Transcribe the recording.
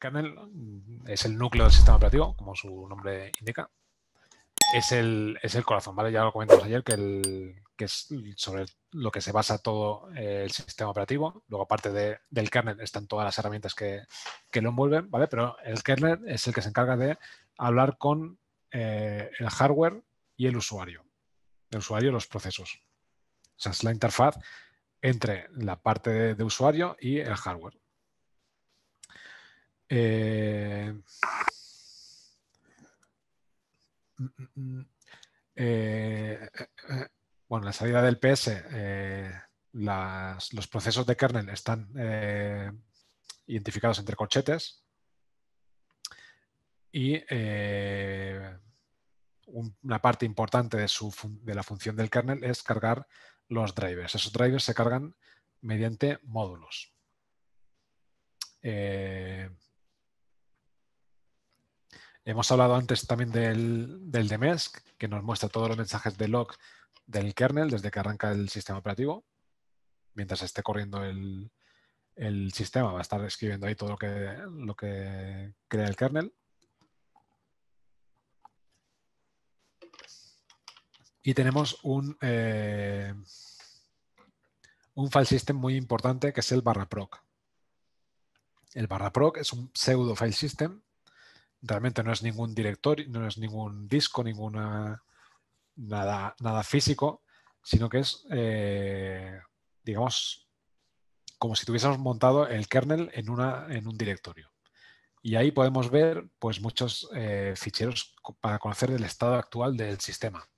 kernel mm, es el núcleo del sistema operativo, como su nombre indica. Es el, corazón, ¿vale? Ya lo comentamos ayer, que, el, que es sobre lo que se basa todo eh, el sistema operativo. Luego, aparte del kernel, están todas las herramientas que, lo envuelven, ¿vale? Pero el kernel es el que se encarga de hablar con eh, el hardware y el usuario. El usuario, y los procesos. O sea, es la interfaz entre la parte de usuario y el hardware. Eh, mm, mm, mm. Eh, eh, eh, bueno, la salida del PS, los procesos de kernel están identificados entre corchetes y una parte importante de, la función del kernel es cargar los drivers. Esos drivers se cargan mediante módulos. Hemos hablado antes también del, del de que nos muestra todos los mensajes de log del kernel desde que arranca el sistema operativo. Mientras esté corriendo el, sistema, va a estar escribiendo ahí todo lo que, crea el kernel. Y tenemos un, eh, un file system muy importante que es el barra proc. El barra proc es un pseudo file system realmente no es ningún directorio, no es ningún disco, ninguna nada, nada físico, sino que es, eh, digamos, como si tuviésemos montado el kernel en, una, en un directorio. Y ahí podemos ver pues, muchos eh, ficheros para conocer el estado actual del sistema.